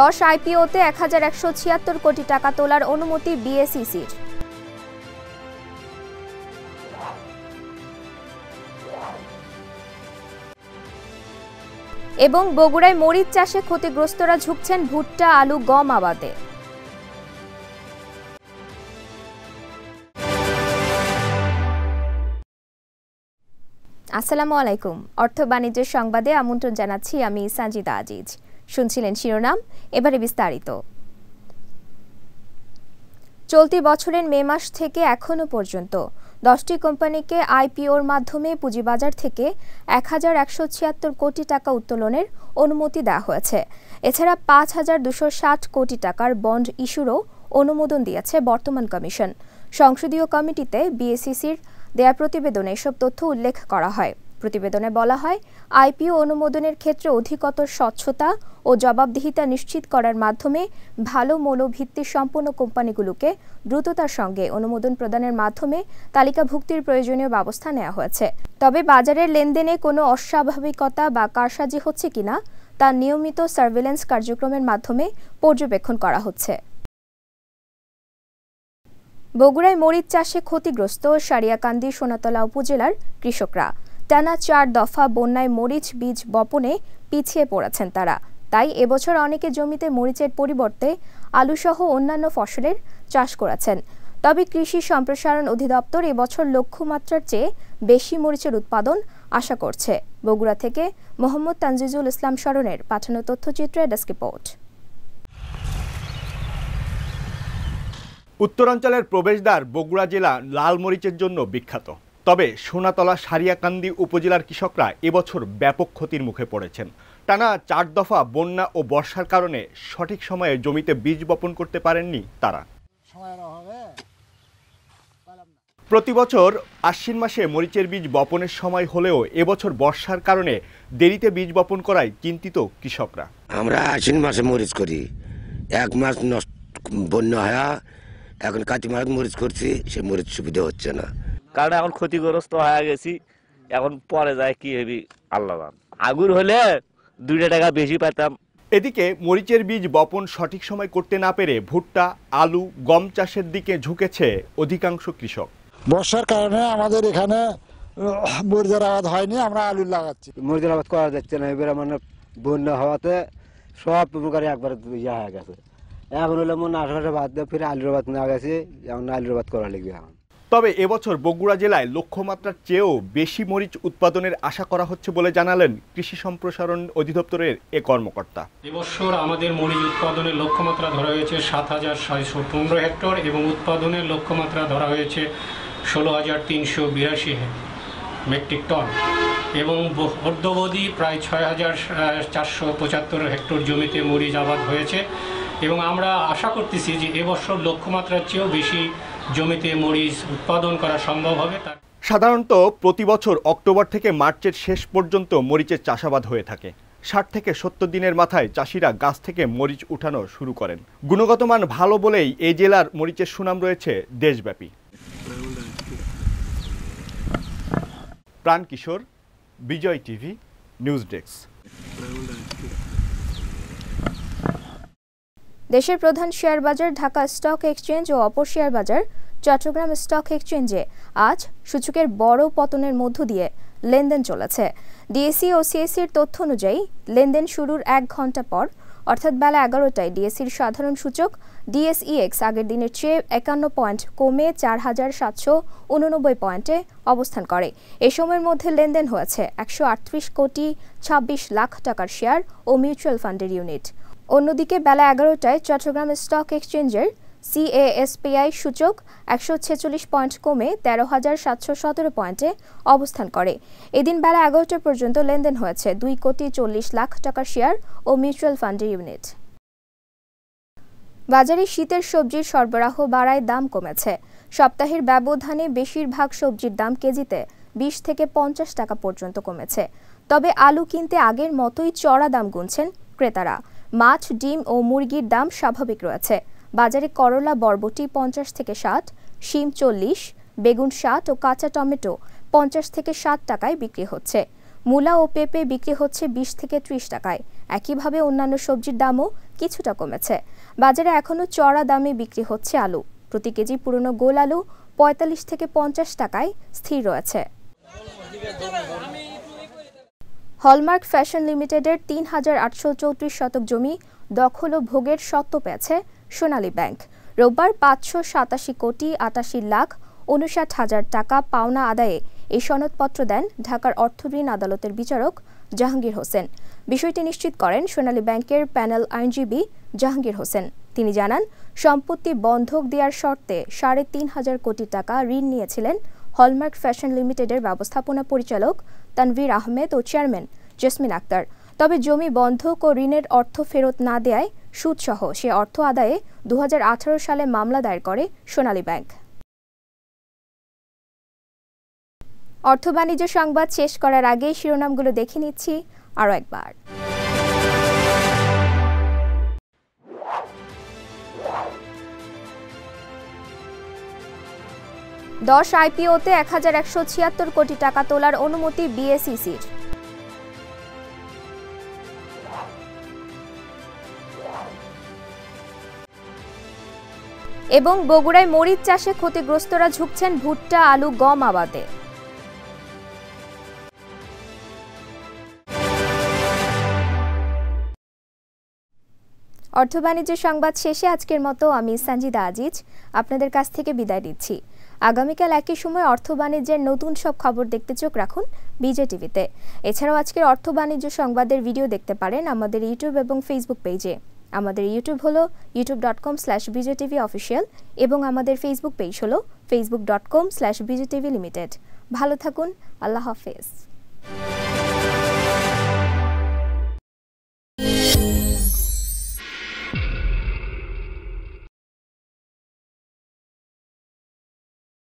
দশ আইপিওতে এক হাজার একশো ছিয়াত্তর কোটি টাকা তোলার অনুমতি বিএসিসির এবং বগুড়ায় মরিচ চাষে ক্ষতিগ্রস্তরা ঝুঁকছেন ভুট্টা আলু গম আবাদে আসসালামু আলাইকুম অর্থ বাণিজ্যের সংবাদে আমন্ত্রণ জানাচ্ছি আমি সাজিদা আজিজ শুনছিলেন শিরোনাম এবারে বিস্তারিত চলতি বছরের মে মাস থেকে এখনও পর্যন্ত দশটি কোম্পানিকে আইপিওর মাধ্যমে পুঁজিবাজার থেকে এক হাজার একশো ছিয়াত্তর কোটি টাকা উত্তোলনের অনুমতি দেওয়া হয়েছে এছাড়া পাঁচ হাজার দুশো ষাট কোটি টাকার বন্ড ইস্যুরও অনুমোদন দিয়েছে বর্তমান কমিশন সংসদীয় কমিটিতে বিএসিসির দেয়া প্রতিবেদনে এসব তথ্য উল্লেখ করা হয় প্রতিবেদনে বলা হয় আইপিও অনুমোদনের ক্ষেত্রে অধিকতর স্বচ্ছতা ও জবাবদিহিতা নিশ্চিত করার মাধ্যমে ভালো মনোভিত্তি সম্পন্ন কোম্পানিগুলোকে দ্রুততার সঙ্গে অনুমোদন প্রদানের মাধ্যমে তালিকাভুক্তির প্রয়োজনীয় ব্যবস্থা নেওয়া হয়েছে তবে বাজারের লেনদেনে কোনো অস্বাভাবিকতা বা কারসাজি হচ্ছে কিনা তা নিয়মিত সার্ভিলেন্স কার্যক্রমের মাধ্যমে পর্যবেক্ষণ করা হচ্ছে বগুড়ায় মরিচ চাষে ক্ষতিগ্রস্ত সারিয়াকান্দি সোনাতলা উপজেলার কৃষকরা টানা চার দফা বন্যায় মরিচ বীজ বপনে পিছিয়ে পড়েছেন তারা তাই এবছর অনেকে জমিতে মরিচের পরিবর্তে আলুসহ অন্যান্য ফসলের চাষ করেছেন তবে কৃষি সম্প্রসারণ অধিদপ্তর এবছর লক্ষ্যমাত্রার চেয়ে বেশি মরিচের উৎপাদন আশা করছে বগুড়া থেকে মোহাম্মদ তানজিজুল ইসলাম স্মরণের পাঠানো তথ্যচিত্রে ডেস্ক রিপোর্ট উত্তরাঞ্চলের প্রবেশদ্বার বগুড়া জেলা লাল মরিচের জন্য বিখ্যাত তবে সোনাতলা সারিয়াকান্দি উপজেলার কৃষকরা এবছর ব্যাপক ক্ষতির মুখে পড়েছেন টানা চার দফা বন্যা ও বর্ষার কারণে সঠিক সময়ে জমিতে বীজ বপন করতে পারেননি তারা প্রতি বছর আশ্বিন মাসে মরিচের বীজ বপনের সময় হলেও এবছর বর্ষার কারণে দেরিতে বীজ বপন করায় চিন্তিত কৃষকরা আমরা আশ্বিন মাসে মরিচ করি এক মাস নষ্ট বন্যা হয়া এখন কাতি মাস মরিচ করছি সে মরিচ সুবিধা হচ্ছে না কারণ এখন ক্ষতিগ্রস্ত হয়ে গেছি এখন পরে যায় কি হবি আল্লাহ আগুর হলে দুইটা টাকা বেশি পেতাম এদিকে মরিচের বীজ বপন সঠিক সময় করতে না পেরে ভুট্টা আলু গম চাষের দিকে ঝুঁকেছে অধিকাংশ কৃষক বর্ষার কারণে আমাদের এখানে মরিচের আবাদ হয়নি আমরা আলু লাগাচ্ছি মরিচের আবাদ করা যাচ্ছে না এবারে মানে বন্যা হওয়াতে সব প্রকারে একবার ইয়ে হয়ে গেছে এখন হলে মনে আশেপাশে বাদ দিয়ে ফিরে আলুর বাদ না গেছে এখন আলুর বাদ করা লাগবে এখন তবে এবছর বগুড়া জেলায় লক্ষ্যমাত্রার চেয়েও বেশি মরিচ উৎপাদনের আশা করা হচ্ছে বলে জানালেন কৃষি সম্প্রসারণ অধিদপ্তরের এ কর্মকর্তা এবছর আমাদের মরিচ উৎপাদনের লক্ষ্যমাত্রা ধরা হয়েছে সাত হাজার ছয়শো পনেরো হেক্টর এবং উৎপাদনের লক্ষ্যমাত্রা ধরা হয়েছে ষোলো হাজার তিনশো বিরাশি মেট্রিক টন এবং অর্ধবধি প্রায় ছয় হাজার চারশো পঁচাত্তর হেক্টর জমিতে মরিচ আবাদ হয়েছে এবং আমরা আশা করতেছি যে এবছর লক্ষ্যমাত্রার চেয়েও বেশি জমিতে মরিচ উৎপাদন করা সম্ভব হবে সাধারণত প্রতি বছর অক্টোবর থেকে মার্চের শেষ পর্যন্ত মরিচের চাষাবাদ হয়ে থাকে ষাট থেকে সত্তর দিনের মাথায় চাষিরা গাছ থেকে মরিচ উঠানো শুরু করেন গুণগত মান ভালো বলেই এই জেলার মরিচের সুনাম রয়েছে দেশব্যাপী Pran Kishore Bijoy TV news desk দেশের প্রধান শেয়ার বাজার ঢাকা স্টক এক্সচেঞ্জ ও অপর শেয়ার বাজার চট্টগ্রাম স্টক এক্সচেঞ্জে আজ সূচকের বড় পতনের মধ্য দিয়ে লেনদেন চলেছে ডিএসি ও সিএসসির তথ্য অনুযায়ী লেনদেন শুরুর এক ঘন্টা পর অর্থাৎ বেলা এগারোটায় ডিএসির সাধারণ সূচক ডিএসইএক্স আগের দিনের চেয়ে একান্ন পয়েন্ট কমে চার হাজার সাতশো উননব্বই পয়েন্টে অবস্থান করে এ সময়ের মধ্যে লেনদেন হয়েছে একশো আটত্রিশ কোটি ছাব্বিশ লাখ টাকার শেয়ার ও মিউচুয়াল ফান্ডের ইউনিট অন্যদিকে বেলা এগারোটায় চট্টগ্রাম স্টক এক্সচেঞ্জের সিএএসপিআই সূচক একশো ছেচল্লিশ পয়েন্ট কমে তেরো হাজার সাতশো সতেরো পয়েন্টে অবস্থান করে এদিন বেলা এগারোটা পর্যন্ত লেনদেন হয়েছে দুই কোটি চল্লিশ লাখ টাকা শেয়ার ও মিউচুয়াল ফান্ডের ইউনিট বাজারে শীতের সবজির সরবরাহ বাড়ায় দাম কমেছে সপ্তাহের ব্যবধানে বেশিরভাগ সবজির দাম কেজিতে বিশ থেকে পঞ্চাশ টাকা পর্যন্ত কমেছে তবে আলু কিনতে আগের মতোই চড়া দাম গুনছেন ক্রেতারা মাছ ডিম ও মুরগির দাম স্বাভাবিক রয়েছে বাজারে করলা বরবটি পঞ্চাশ থেকে ষাট শিম চল্লিশ বেগুন ষাট ও কাঁচা টমেটো পঞ্চাশ থেকে ষাট টাকায় বিক্রি হচ্ছে মূলা ও পেঁপে বিক্রি হচ্ছে বিশ থেকে ত্রিশ টাকায় একইভাবে অন্যান্য সবজির দামও কিছুটা কমেছে বাজারে এখনও চড়া দামে বিক্রি হচ্ছে আলু প্রতি কেজি পুরনো গোল আলু পঁয়তাল্লিশ থেকে পঞ্চাশ টাকায় স্থির রয়েছে হলমার্ক ফ্যাশন লিমিটেডের তিন হাজার আটশো চৌত্রিশ শতক জমি দখল ও ভোগের সত্ত্ব পেয়েছে সোনালী ব্যাংক রোববার পাঁচশো সাতাশি কোটি আটাশি লাখ উনষাট হাজার টাকা পাওনা আদায়ে এই সনদপত্র দেন ঢাকার অর্থ ঋণ আদালতের বিচারক জাহাঙ্গীর হোসেন বিষয়টি নিশ্চিত করেন সোনালী ব্যাংকের প্যানেল আইনজীবী জাহাঙ্গীর হোসেন তিনি জানান সম্পত্তি বন্ধক দেওয়ার শর্তে সাড়ে তিন হাজার কোটি টাকা ঋণ নিয়েছিলেন হলমার্ক ফ্যাশন লিমিটেডের ব্যবস্থাপনা পরিচালক তানভীর আহমেদ ও চেয়ারম্যান জেসমিন আক্তার তবে জমি বন্ধক ও ঋণের অর্থ ফেরত না দেয় সুদসহ সে অর্থ আদায়ে দু সালে মামলা দায়ের করে সোনালী ব্যাংক অর্থ বাণিজ্য সংবাদ শেষ করার আগে শিরোনামগুলো দেখে নিচ্ছি আরও একবার দশ আইপিওতে এক হাজার একশো ছিয়াত্তর কোটি টাকা তোলার অনুমতি বিএসইসির এবং বগুড়ায় মরিচ চাষে ক্ষতিগ্রস্তরা ঝুঁকছেন ভুট্টা আলু গম আবাদে অর্থ বাণিজ্য সংবাদ শেষে আজকের মতো আমি সঞ্জিদা আজিজ আপনাদের কাছ থেকে বিদায় দিচ্ছি আগামীকাল একই সময় অর্থ বাণিজ্যের নতুন সব খবর দেখতে চোখ রাখুন বিজে টিভিতে এছাড়াও আজকের অর্থ বাণিজ্য সংবাদের ভিডিও দেখতে পারেন আমাদের ইউটিউব এবং ফেসবুক পেজে আমাদের ইউটিউব হলো YouTube dot com slash BJ TV official এবং আমাদের ফেসবুক পেজ হলো Facebook dot com slash BJ TV limited ভালো থাকুন আল্লাহ হাফেজ